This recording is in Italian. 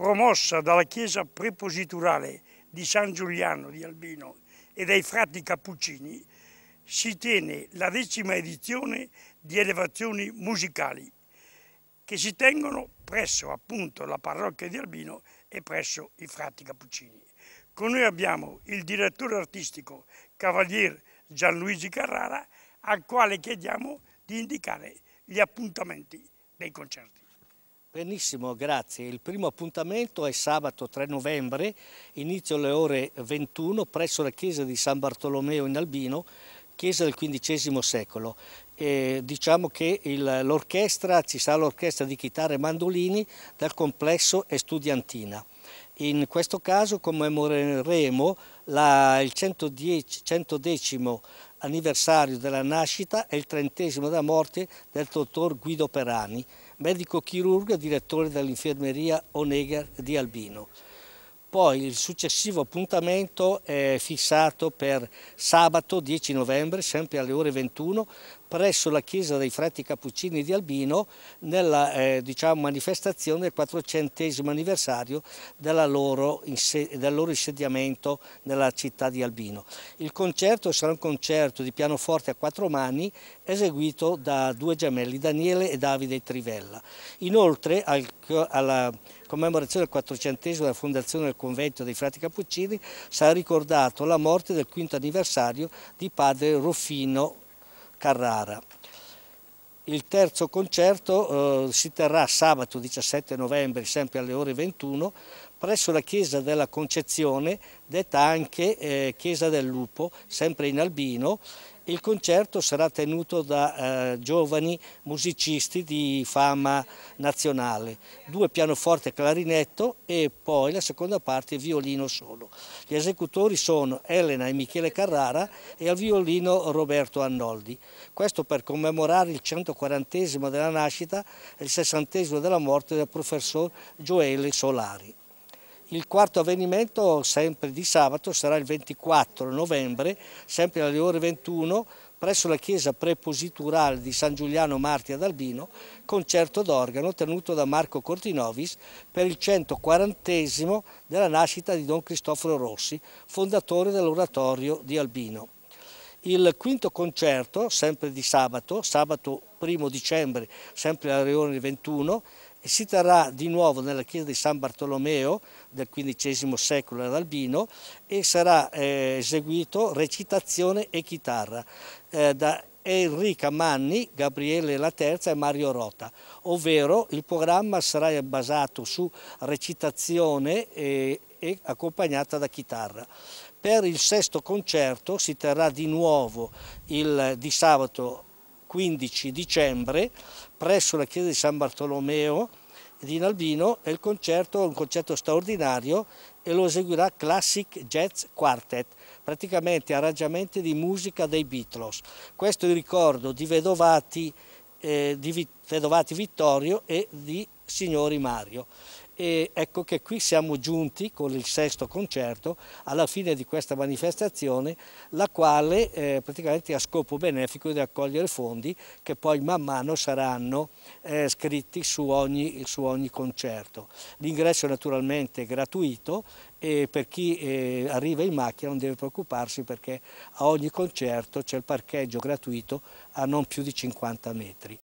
promossa dalla chiesa prepositurale di San Giuliano di Albino e dai frati Cappuccini, si tiene la decima edizione di elevazioni musicali che si tengono presso appunto la parrocchia di Albino e presso i frati Cappuccini. Con noi abbiamo il direttore artistico Cavalier Gianluigi Carrara al quale chiediamo di indicare gli appuntamenti dei concerti. Benissimo, grazie. Il primo appuntamento è sabato 3 novembre, inizio alle ore 21 presso la chiesa di San Bartolomeo in Albino, chiesa del XV secolo. Eh, diciamo che l'orchestra, ci sarà l'orchestra di chitarre e mandolini del complesso e studiantina. In questo caso commemoreremo la, il 110, 110 anniversario della nascita e il trentesimo della morte del dottor Guido Perani, medico chirurgo e direttore dell'infermeria Onegger di Albino. Poi il successivo appuntamento è fissato per sabato 10 novembre, sempre alle ore 21, presso la chiesa dei frati cappuccini di Albino nella eh, diciamo, manifestazione del 400 anniversario loro del loro insediamento nella città di Albino. Il concerto sarà un concerto di pianoforte a quattro mani eseguito da due gemelli, Daniele e Davide Trivella. Inoltre al, alla commemorazione del 400 della fondazione del convento dei frati cappuccini sarà ricordato la morte del quinto anniversario di padre Ruffino Carrara. Il terzo concerto eh, si terrà sabato 17 novembre sempre alle ore 21 presso la chiesa della Concezione, detta anche eh, chiesa del Lupo, sempre in Albino. Il concerto sarà tenuto da eh, giovani musicisti di fama nazionale, due pianoforte e clarinetto e poi la seconda parte violino solo. Gli esecutori sono Elena e Michele Carrara e al violino Roberto Annoldi. Questo per commemorare il 140 della nascita e il 60 della morte del professor Gioele Solari. Il quarto avvenimento, sempre di sabato, sarà il 24 novembre, sempre alle ore 21, presso la chiesa prepositurale di San Giuliano Marti ad Albino, concerto d'organo tenuto da Marco Cortinovis per il 140 della nascita di Don Cristoforo Rossi, fondatore dell'oratorio di Albino. Il quinto concerto, sempre di sabato, sabato 1 dicembre, sempre alle ore 21, e si terrà di nuovo nella chiesa di San Bartolomeo del XV secolo ad Albino e sarà eh, eseguito recitazione e chitarra eh, da Enrica Manni, Gabriele La Terza e Mario Rota, ovvero il programma sarà basato su recitazione e, eh, e accompagnata da chitarra. Per il sesto concerto si terrà di nuovo il, di sabato 15 dicembre presso la chiesa di San Bartolomeo di Albino e il concerto è un concerto straordinario e lo eseguirà Classic Jazz Quartet, praticamente arrangiamenti di musica dei Beatles. Questo è il ricordo di Vedovati, eh, di Vedovati Vittorio e di Signori Mario e ecco che qui siamo giunti con il sesto concerto alla fine di questa manifestazione la quale eh, praticamente ha scopo benefico di raccogliere fondi che poi man mano saranno eh, scritti su ogni, su ogni concerto. L'ingresso è naturalmente gratuito e per chi eh, arriva in macchina non deve preoccuparsi perché a ogni concerto c'è il parcheggio gratuito a non più di 50 metri.